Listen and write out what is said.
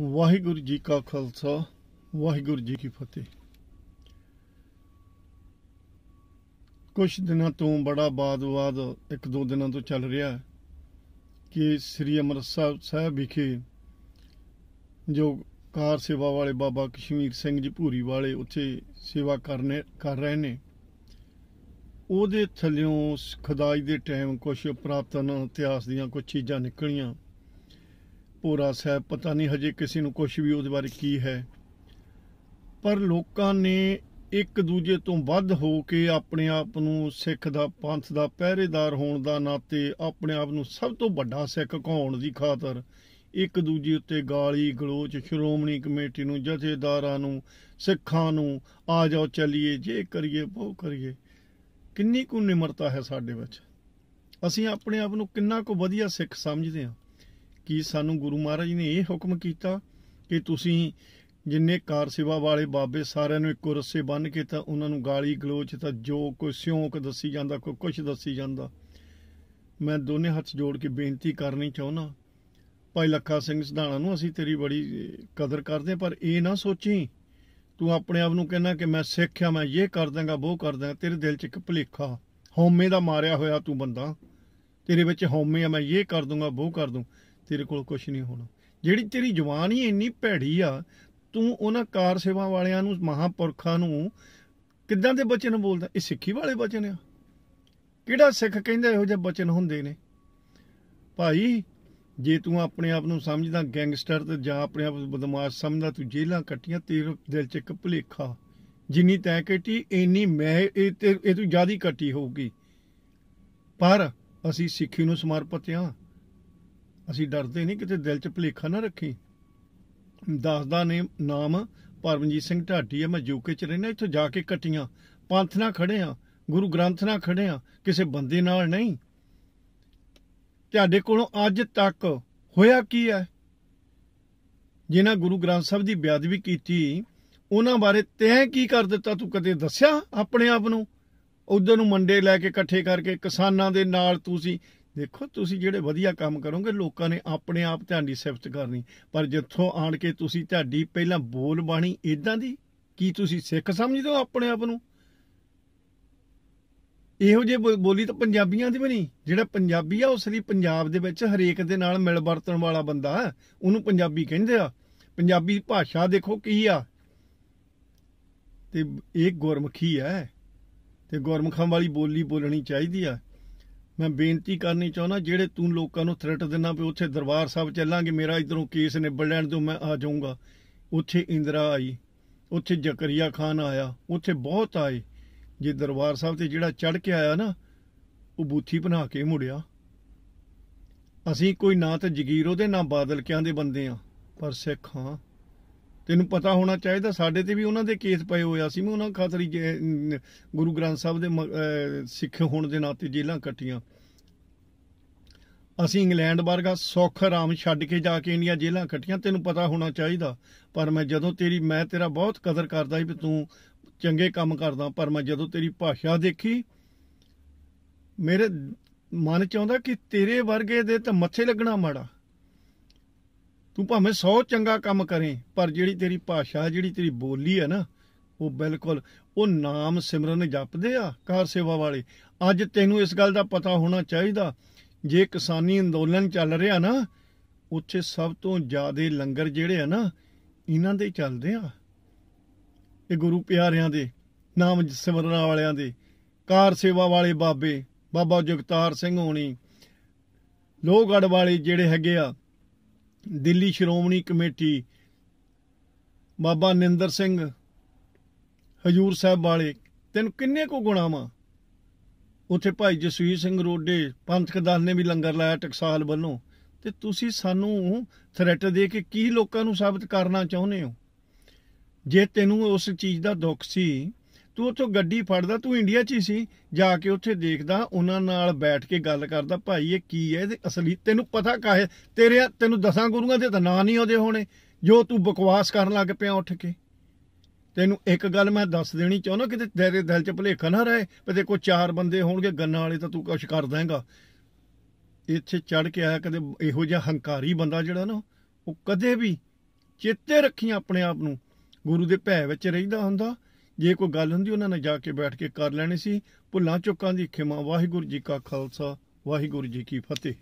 ਵਾਹਿਗੁਰੂ ਜੀ ਕਾ ਖਾਲਸਾ ਵਾਹਿਗੁਰੂ ਜੀ ਕੀ ਫਤਿਹ ਕੁਝ ਦਿਨਾਂ ਤੋਂ ਬੜਾ ਬਾਦ ਇੱਕ ਦੋ ਦਿਨਾਂ ਤੋਂ ਚੱਲ ਰਿਹਾ ਹੈ ਕਿ ਸ੍ਰੀ ਅਮਰਸਾ ਸਾਹਿਬ ਵਿਖੇ ਜੋ ਕਾਰ ਸੇਵਾ ਵਾਲੇ ਬਾਬਾ ਕਸ਼ਮੀਰ ਸਿੰਘ ਜੀ ਭੂਰੀ ਵਾਲੇ ਉੱਥੇ ਸੇਵਾ ਕਰਨੇ ਕਰ ਰਹੇ ਨੇ ਉਹਦੇ ਥੱਲਿਓਂ ਖਦਾਈ ਦੇ ਟਾਈਮ ਕੁਝ ਪ੍ਰਾਪਤਨ ਇਤਿਹਾਸ ਦੀਆਂ ਕੁਝ ਚੀਜ਼ਾਂ ਨਿਕਲੀਆਂ ਭੋਰਾ ਸਾਹਿਬ ਪਤਾ ਨਹੀਂ ਹਜੇ ਕਿਸੇ ਨੂੰ ਕੁਝ ਵੀ ਉਹਦੇ ਬਾਰੇ ਕੀ ਹੈ ਪਰ ਲੋਕਾਂ ਨੇ ਇੱਕ ਦੂਜੇ ਤੋਂ ਵੱਧ ਹੋ ਕੇ ਆਪਣੇ ਆਪ ਨੂੰ ਸਿੱਖ ਦਾ ਪੰਥ ਦਾ ਪਹਿਰੇਦਾਰ ਹੋਣ ਦਾ ਨਾਤੇ ਆਪਣੇ ਆਪ ਨੂੰ ਸਭ ਤੋਂ ਵੱਡਾ ਸਿੱਖ ਕਹਾਉਣ ਦੀ ਖਾਤਰ ਇੱਕ ਦੂਜੇ ਉੱਤੇ ਗਾਲੀ ਗਲੋਚ ਸ਼੍ਰੋਮਣੀ ਕਮੇਟੀ ਨੂੰ ਜਥੇਦਾਰਾਂ ਨੂੰ ਸਿੱਖਾਂ ਨੂੰ ਆ ਜਾਓ ਚੱਲੀਏ ਜੇ ਕਰੀਏ ਉਹ ਕਰੀਏ ਕਿੰਨੀ ਕੁ ਨਿਮਰਤਾ ਹੈ ਸਾਡੇ ਵਿੱਚ ਅਸੀਂ ਆਪਣੇ ਆਪ ਨੂੰ ਕਿੰਨਾ ਕੁ ਵਧੀਆ ਸਿੱਖ ਸਮਝਦੇ ਹਾਂ ਕਿ ਸਾਨੂੰ ਗੁਰੂ ਮਹਾਰਾਜ ਨੇ ਇਹ ਹੁਕਮ ਕੀਤਾ ਕਿ ਤੁਸੀਂ ਜਿੰਨੇ ਕਾਰ ਸੇਵਾ ਵਾਲੇ ਬਾਬੇ ਸਾਰਿਆਂ ਨੂੰ ਇੱਕੋ ਰੱਸੇ ਬੰਨ ਕੇ ਤਾਂ ਉਹਨਾਂ ਨੂੰ ਗਾਲੀ ਗਲੋਚ ਤਾਂ ਜੋ ਕੋਈ ਸਿਉਂਕ ਦੱਸੀ ਜਾਂਦਾ ਕੋਈ ਕੁਝ ਦੱਸੀ ਜਾਂਦਾ ਮੈਂ ਦੋਨੇ ਹੱਥ ਜੋੜ ਕੇ ਬੇਨਤੀ ਕਰਨੀ ਚਾਹੁੰਦਾ ਭਾਈ ਲੱਖਾ ਸਿੰਘ ਸਿਧਾਣਾ ਨੂੰ ਅਸੀਂ ਤੇਰੀ ਬੜੀ ਕਦਰ ਕਰਦੇ ਪਰ ਇਹ ਨਾ ਸੋਚੀ ਤੂੰ ਆਪਣੇ ਆਪ ਨੂੰ ਕਹਿੰਦਾ ਕਿ ਮੈਂ ਸਿੱਖ ਆ ਮੈਂ ਇਹ ਕਰ ਦਾਂਗਾ ਉਹ ਕਰ ਦਾਂਗਾ ਤੇਰੇ ਦਿਲ 'ਚ ਇੱਕ ਭਲੇਖਾ ਹਉਮੈ ਦਾ ਮਾਰਿਆ ਹੋਇਆ ਤੂੰ ਬੰਦਾ ਤੇਰੇ ਵਿੱਚ ਹਉਮੈ ਆ ਮੈਂ ਇਹ ਕਰ ਦੂੰਗਾ ਉਹ ਕਰ ਦੂੰ ਤੇਰੇ ਕੋਲ ਕੁਝ ਨਹੀਂ ਹੋਣਾ ਜਿਹੜੀ ਤੇਰੀ ਜਵਾਨੀ ਹੀ ਇੰਨੀ ਭੈੜੀ ਆ ਤੂੰ ਉਹਨਾਂ ਕਾਰ ਸੇਵਾ ਵਾਲਿਆਂ ਨੂੰ ਮਹਾਪੁਰਖਾਂ ਨੂੰ ਕਿੱਦਾਂ ਦੇ ਬਚਨ ਬੋਲਦਾ ਇਹ ਸਿੱਖੀ ਵਾਲੇ ਬਚਨ ਆ ਕਿਹੜਾ ਸਿੱਖ ਕਹਿੰਦਾ ਇਹੋ ਜਿਹੇ ਬਚਨ ਹੁੰਦੇ ਨੇ ਭਾਈ ਜੇ ਤੂੰ ਆਪਣੇ ਆਪ ਨੂੰ ਸਮਝਦਾ ਗੈਂਗਸਟਰ ਤੇ ਜਾਂ ਆਪਣੇ ਆਪ ਨੂੰ ਬਦਮਾਸ਼ ਸਮਝਦਾ ਤੂੰ ਜੇਲਾਂ ਕੱਟੀਆਂ ਤੇਰੇ ਦਿਲ 'ਚ ਇੱਕ ਭੁਲੇਖਾ ਜਿੰਨੀ ਤੈਂ ਕੱਟੀ ਇੰਨੀ ਮੈਂ ਇਹ ਤੇ ਇਹ ਤੂੰ ਜ਼ਿਆਦੀ ਕੱਟੀ ਹੋਊਗੀ ਪਰ ਅਸੀਂ ਸਿੱਖੀ ਨੂੰ ਸਮਰਪਿਤ ਆ ਅਸੀਂ ਡਰਦੇ ਨਹੀਂ ਕਿਤੇ ਦਿਲ 'ਚ ਭਲੇਖਾ ਨਾ ਰੱਖੀ ਦੱਸਦਾ ਨੇ ਨਾਮ ਪਰਮਜੀਤ ਸਿੰਘ ਢਾਡੀ ਹੈ ਮੈਂ ਯੂਕੇ 'ਚ ਰਹਿਣਾ ਇੱਥੋਂ ਜਾ ਕੇ ਕਟੀਆਂ ਪੰਥ ਨਾਲ ਖੜੇ ਆ ਗੁਰੂ ਗ੍ਰੰਥ ਨਾਲ ਖੜੇ ਆ ਕਿਸੇ ਬੰਦੇ ਨਾਲ ਨਹੀਂ ਤੁਹਾਡੇ ਕੋਲੋਂ ਅੱਜ ਤੱਕ ਹੋਇਆ ਕੀ ਹੈ ਜਿਨ੍ਹਾਂ ਗੁਰੂ ਗ੍ਰੰਥ ਸਾਹਿਬ ਦੀ ਬਿਆਦਵੀ ਕੀਤੀ ਉਹਨਾਂ ਬਾਰੇ ਤੈਂ ਕੀ ਕਰ ਦਿੱਤਾ ਤੂੰ ਕਦੇ ਦੱਸਿਆ ਆਪਣੇ ਆਪ ਨੂੰ ਉਧਰ ਨੂੰ ਮੰਡੇ ਲੈ ਕੇ ਇਕੱਠੇ ਕਰਕੇ ਕਿਸਾਨਾਂ ਦੇ ਨਾਲ ਤੁਸੀਂ ਦੇਖੋ ਤੁਸੀਂ ਜਿਹੜੇ ਵਧੀਆ ਕੰਮ ਕਰੋਗੇ ਲੋਕਾਂ ਨੇ ਆਪਣੇ ਆਪ ਤੁਹਾਡੀ ਸਿਫਤ ਕਰਨੀ ਪਰ ਜਿੱਥੋਂ ਆਣ ਕੇ ਤੁਸੀਂ ਤੁਹਾਡੀ ਪਹਿਲਾਂ ਬੋਲ ਬਾਣੀ ਇਦਾਂ ਦੀ ਕੀ ਤੁਸੀਂ ਸਿੱਖ ਸਮਝਦੇ ਹੋ ਆਪਣੇ ਆਪ ਨੂੰ ਇਹੋ ਜੇ ਬੋਲੀ ਤਾਂ ਪੰਜਾਬੀਆਂ ਦੀ ਵੀ ਨਹੀਂ ਜਿਹੜਾ ਪੰਜਾਬੀ ਆ ਉਸ ਲਈ ਪੰਜਾਬ ਦੇ ਵਿੱਚ ਹਰੇਕ ਦੇ ਨਾਲ ਮਿਲ ਵਰਤਣ ਵਾਲਾ ਬੰਦਾ ਉਹਨੂੰ ਪੰਜਾਬੀ ਕਹਿੰਦੇ ਆ ਪੰਜਾਬੀ ਭਾਸ਼ਾ ਦੇਖੋ ਕੀ ਆ ਤੇ ਇਹ ਗੁਰਮਖੀ ਹੈ ਤੇ ਗੁਰਮਖਾਂ ਵਾਲੀ ਬੋਲੀ ਬੋਲਣੀ ਚਾਹੀਦੀ ਆ ਮੈਂ ਬੇਨਤੀ ਕਰਨੀ ਚਾਹੁੰਦਾ ਜਿਹੜੇ ਤੂੰ ਲੋਕਾਂ ਨੂੰ ਥ੍ਰੈਟ ਦਿੰਨਾ ਵੀ ਉੱਥੇ ਦਰਬਾਰ ਸਾਹਿਬ ਚੱਲਾਂਗੇ ਮੇਰਾ ਇਧਰੋਂ ਕੇਸ ਨਿਬੜ ਲੈਣ ਤੋਂ ਮੈਂ ਆ ਜਾਊਂਗਾ ਉੱਥੇ ਇੰਦਰਾ ਆਈ ਉੱਥੇ ਜ਼ਕਰੀਆ ਖਾਨ ਆਇਆ ਉੱਥੇ ਬਹੁਤ ਆਏ ਜੇ ਦਰਬਾਰ ਸਾਹਿਬ ਤੇ ਜਿਹੜਾ ਚੜ ਕੇ ਆਇਆ ਨਾ ਉਹ ਬੂਥੀ ਬਣਾ ਕੇ ਮੁੜਿਆ ਅਸੀਂ ਕੋਈ ਨਾ ਤੇ ਜ਼ਗੀਰ ਉਹਦੇ ਨਾ ਬਾਦਲ ਕਿਆਂ ਦੇ ਬੰਦੇ ਆ ਪਰ ਸਿੱਖ ਹਾਂ ਤੈਨੂੰ ਪਤਾ ਹੋਣਾ ਚਾਹੀਦਾ ਸਾਡੇ ਤੇ ਵੀ ਉਹਨਾਂ ਦੇ ਕੇਸ ਪਏ ਹੋਇਆ ਸੀ ਮੈਂ ਉਹਨਾਂ ਖਾਤਰੀ ਗੁਰੂ ਗ੍ਰੰਥ ਸਾਹਿਬ ਦੇ ਸਿੱਖ ਹੋਣ ਦੇ ਨਾਤੇ ਜੇਲਾਂ ਕੱਟੀਆਂ ਅਸੀਂ ਇੰਗਲੈਂਡ ਵਰਗਾ ਸੌਖ ਆਰਾਮ ਛੱਡ ਕੇ ਜਾ ਕੇ ਇੰਡੀਆ ਜੇਲਾਂ ਕੱਟੀਆਂ ਤੈਨੂੰ ਪਤਾ ਹੋਣਾ ਚਾਹੀਦਾ ਪਰ ਮੈਂ ਜਦੋਂ ਤੇਰੀ ਮੈਂ ਤੇਰਾ ਬਹੁਤ ਕਦਰ ਕਰਦਾ ਸੀ ਵੀ ਤੂੰ ਚੰਗੇ ਕੰਮ ਕਰਦਾ ਪਰ ਮੈਂ ਜਦੋਂ ਤੇਰੀ ਭਾਸ਼ਾ ਦੇਖੀ ਮੇਰੇ ਮਨ ਚ ਆਉਂਦਾ ਕਿ ਤੇਰੇ ਵਰਗੇ ਦੇ ਤਾਂ ਮੱਥੇ ਲੱਗਣਾ ਮਾੜਾ ਤੂੰ ਭਾਵੇਂ 100 ਚੰਗਾ ਕੰਮ ਕਰੇ ਪਰ ਜਿਹੜੀ ਤੇਰੀ ਭਾਸ਼ਾ ਜਿਹੜੀ ਤੇਰੀ ਬੋਲੀ ਹੈ ਨਾ ਉਹ ਬਿਲਕੁਲ ਉਹ ਨਾਮ ਸਿਮਰਨ ਜਪਦੇ ਆ ਕਾਰ ਸੇਵਾ ਵਾਲੇ ਅੱਜ ਤੈਨੂੰ ਇਸ ਗੱਲ ਦਾ ਪਤਾ ਹੋਣਾ ਚਾਹੀਦਾ ਜੇ ਕਿਸਾਨੀ ਅੰਦੋਲਨ ਚੱਲ ਰਿਹਾ ਨਾ ਉੱਥੇ ਸਭ ਤੋਂ ਜ਼ਿਆਦਾ ਲੰਗਰ ਜਿਹੜੇ ਆ ਨਾ ਇਹਨਾਂ ਦੇ ਚੱਲਦੇ ਆ ਇਹ ਗੁਰੂ ਪਿਆਰਿਆਂ ਦੇ ਨਾਮ ਸਿਮਰਨ ਵਾਲਿਆਂ ਦੇ ਕਾਰ ਸੇਵਾ ਵਾਲੇ ਬਾਬੇ ਬਾਬਾ ਜਗਤਾਰ ਸਿੰਘ ਹੋਣੀ ਲੋਹਗੜ ਵਾਲੇ ਜਿਹੜੇ ਹੈਗੇ ਆ ਦਿੱਲੀ ਸ਼੍ਰੋਮਣੀ ਕਮੇਟੀ ਬਾਬਾ ਨਿੰਦਰ ਸਿੰਘ ਹਜੂਰ ਸਾਹਿਬ ਵਾਲੇ ਤੈਨੂੰ ਕਿੰਨੇ ਕੋ ਗੁਣਾਵਾਂ ਉੱਥੇ ਭਾਈ ਜਸਵੀਰ ਸਿੰਘ ਰੋਡੇ ਪੰਥਕ ਦਲ ਨੇ ਵੀ ਲੰਗਰ ਲਾਇਆ ਟਕਸਾਲ ਵੱਲੋਂ ਤੇ ਤੁਸੀਂ ਸਾਨੂੰ ਥ੍ਰੈਟ ਦੇ ਕੇ ਕੀ ਲੋਕਾਂ ਨੂੰ ਸਾਬਤ ਕਰਨਾ ਚਾਹੁੰਦੇ ਹੋ ਜੇ ਤੈਨੂੰ ਉਸ ਚੀਜ਼ ਦਾ ਦੁੱਖ ਸੀ ਤੂੰ ਉੱਥੋਂ ਗੱਡੀ ਫੜਦਾ ਤੂੰ ਇੰਡੀਆ 'ਚ ਹੀ ਸੀ ਜਾ ਕੇ ਉੱਥੇ ਦੇਖਦਾ ਉਹਨਾਂ ਨਾਲ ਬੈਠ ਕੇ ਗੱਲ ਕਰਦਾ ਭਾਈ ਇਹ ਕੀ ਹੈ ਇਹਦੇ ਅਸਲੀ ਤੈਨੂੰ ਪਤਾ ਕਾਹੇ ਤੇਰੇ ਤੈਨੂੰ ਦਸਾਂ ਗੁਰੂਆਂ ਦੇ ਤਾਂ ਨਾਂ ਨਹੀਂ ਆਉਦੇ ਹੋਣੇ ਜੋ ਤੂੰ ਬਕਵਾਸ ਕਰਨ ਲੱਗ ਪਿਆ ਉੱਠ ਕੇ ਤੈਨੂੰ ਇੱਕ ਗੱਲ ਮੈਂ ਦੱਸ ਦੇਣੀ ਚਾਹੁੰਦਾ ਕਿ ਤੇਰੇ ਦਿਲ 'ਚ ਭੁਲੇਖਾ ਨਾ ਰਹੇ ਤੇ ਦੇਖੋ ਚਾਰ ਬੰਦੇ ਹੋਣਗੇ ਗੰਨਾ ਵਾਲੇ ਤਾਂ ਤੂੰ ਕੁਛ ਕਰ ਦੇਂਗਾ ਇੱਥੇ ਚੜ ਕੇ ਆਇਆ ਕਦੇ ਇਹੋ ਜਿਹਾ ਹੰਕਾਰੀ ਬੰਦਾ ਜਿਹੜਾ ਨਾ ਉਹ ਕਦੇ ਵੀ ਚੇਤੇ ਰੱਖੀ ਆਪਣੇ ਆਪ ਨੂੰ ਗੁਰੂ ਦੇ ਭੈ ਵਿੱਚ ਰਹਿੰਦਾ ਹੁੰਦਾ ਜੇ ਕੋਈ ਗੱਲ ਹੁੰਦੀ ਉਹਨਾਂ ਨੇ ਜਾ ਕੇ ਬੈਠ ਕੇ ਕਰ ਲੈਣੀ ਸੀ ਭੁੱਲਾਂ ਚੁੱਕਾਂ ਦੀ ਖਿਮਾ ਵਾਹਿਗੁਰੂ ਜੀ ਕਾ ਖਾਲਸਾ ਵਾਹਿਗੁਰੂ ਜੀ ਕੀ ਫਤਿਹ